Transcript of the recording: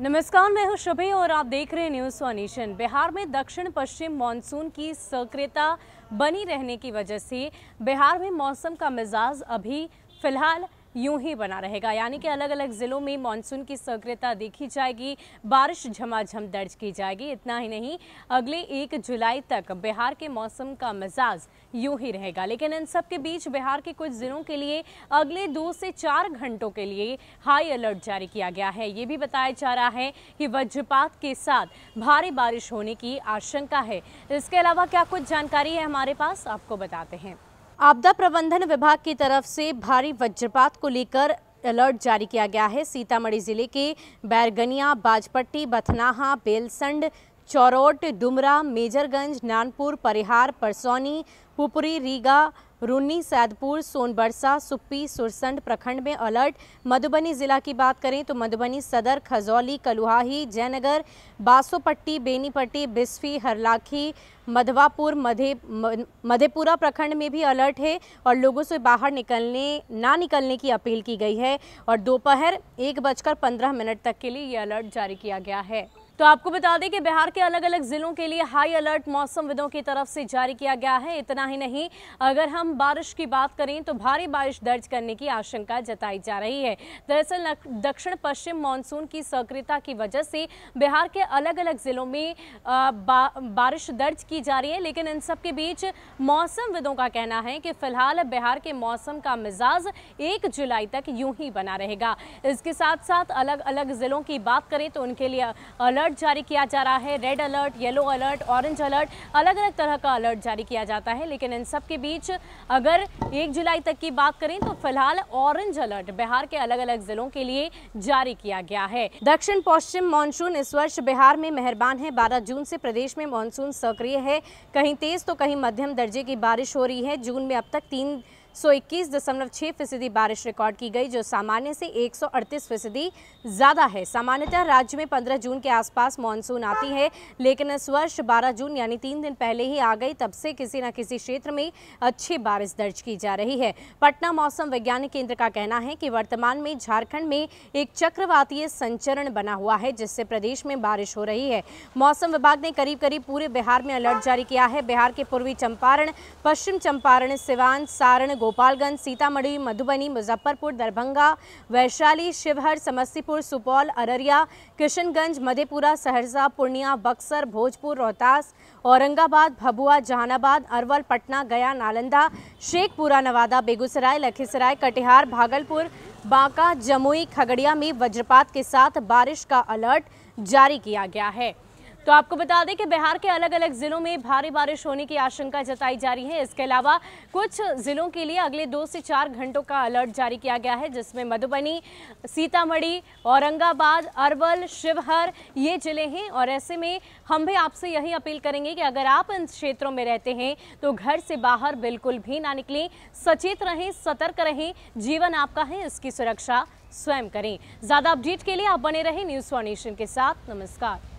नमस्कार मैं हूं शुभे और आप देख रहे हैं न्यूज सोनेशन बिहार में दक्षिण पश्चिम मानसून की सक्रियता बनी रहने की वजह से बिहार में मौसम का मिजाज अभी फिलहाल यूं ही बना रहेगा यानी कि अलग अलग ज़िलों में मानसून की सक्रियता देखी जाएगी बारिश झमाझम दर्ज की जाएगी इतना ही नहीं अगले एक जुलाई तक बिहार के मौसम का मिजाज यूं ही रहेगा लेकिन इन सब के बीच बिहार के कुछ ज़िलों के लिए अगले दो से चार घंटों के लिए हाई अलर्ट जारी किया गया है ये भी बताया जा रहा है कि वज्रपात के साथ भारी बारिश होने की आशंका है इसके अलावा क्या कुछ जानकारी है हमारे पास आपको बताते हैं आपदा प्रबंधन विभाग की तरफ से भारी वज्रपात को लेकर अलर्ट जारी किया गया है सीतामढ़ी जिले के बैरगनिया बाजपट्टी बथनाहा बेलसंड चौरोट डुमरा मेजरगंज नानपुर परिहार परसौनी पुपरी रीगा रूनी सैदपुर सोनबरसा सुप्पी सुरसंड प्रखंड में अलर्ट मधुबनी ज़िला की बात करें तो मधुबनी सदर खजौली कलुहाही जयनगर बासोपट्टी बेनीपट्टी बिस्फी हरलाखी मधवापुर मधे मधेपुरा प्रखंड में भी अलर्ट है और लोगों से बाहर निकलने ना निकलने की अपील की गई है और दोपहर एक बजकर पंद्रह मिनट तक के लिए ये अलर्ट जारी किया गया है तो आपको बता दें कि बिहार के अलग अलग ज़िलों के लिए हाई अलर्ट मौसमविदों की तरफ से जारी किया गया है इतना ही नहीं अगर हम बारिश की बात करें तो भारी बारिश दर्ज करने की आशंका जताई जा रही है दरअसल दक्षिण पश्चिम मानसून की सक्रियता की वजह से बिहार के अलग अलग ज़िलों में बा, बारिश दर्ज की जा रही है लेकिन इन सबके बीच बीच मौसमविदों का कहना है कि फिलहाल बिहार के मौसम का मिजाज एक जुलाई तक यूं ही बना रहेगा इसके साथ साथ अलग अलग ज़िलों की बात करें तो उनके लिए अलर्ट अलर्ट जारी किया जा रहा है red alert yellow alert orange alert अलग अलग तरह का अलर्ट जारी किया जाता है लेकिन इन सब के बीच अगर एक जुलाई तक की बात करें तो फिलहाल ऑरेंज अलर्ट बिहार के अलग अलग जिलों के लिए जारी किया गया है दक्षिण पश्चिम मानसून इस वर्ष बिहार में मेहरबान है बारह जून से प्रदेश में मानसून सक्रिय है कहीं तेज तो कहीं मध्यम दर्जे की बारिश हो रही है जून में अब तक तीन सौ इक्कीस दशमलव छः फीसदी बारिश रिकॉर्ड की गई जो सामान्य से एक सौ अड़तीस फीसदी ज़्यादा है सामान्यतः राज्य में पंद्रह जून के आसपास मानसून आती है लेकिन इस वर्ष बारह जून यानी तीन दिन पहले ही आ गई तब से किसी न किसी क्षेत्र में अच्छी बारिश दर्ज की जा रही है पटना मौसम वैज्ञानिक केंद्र का कहना है कि वर्तमान में झारखंड में एक चक्रवातीय संचरण बना हुआ है जिससे प्रदेश में बारिश हो रही है मौसम विभाग ने करीब करीब पूरे बिहार में अलर्ट जारी किया है बिहार के पूर्वी चंपारण पश्चिम चंपारण सिवान सारण गोपालगंज सीतामढ़ी मधुबनी मुजफ्फरपुर दरभंगा वैशाली शिवहर समस्तीपुर सुपौल अररिया किशनगंज मधेपुरा सहरसा पूर्णिया बक्सर भोजपुर रोहतास औरंगाबाद भभुआ जहानाबाद अरवल पटना गया नालंदा शेखपुरा नवादा बेगूसराय लखीसराय कटिहार भागलपुर बांका जमुई खगड़िया में वज्रपात के साथ बारिश का अलर्ट जारी किया गया है तो आपको बता दें कि बिहार के अलग अलग जिलों में भारी बारिश होने की आशंका जताई जा रही है इसके अलावा कुछ जिलों के लिए अगले दो से चार घंटों का अलर्ट जारी किया गया है जिसमें मधुबनी सीतामढ़ी औरंगाबाद अरवल शिवहर ये जिले हैं और ऐसे में हम भी आपसे यही अपील करेंगे कि अगर आप इन क्षेत्रों में रहते हैं तो घर से बाहर बिल्कुल भी ना निकलें सचेत रहें सतर्क रहें जीवन आपका है इसकी सुरक्षा स्वयं करें ज़्यादा अपडेट के लिए आप बने रहें न्यूज़ फॉर नेशन के साथ नमस्कार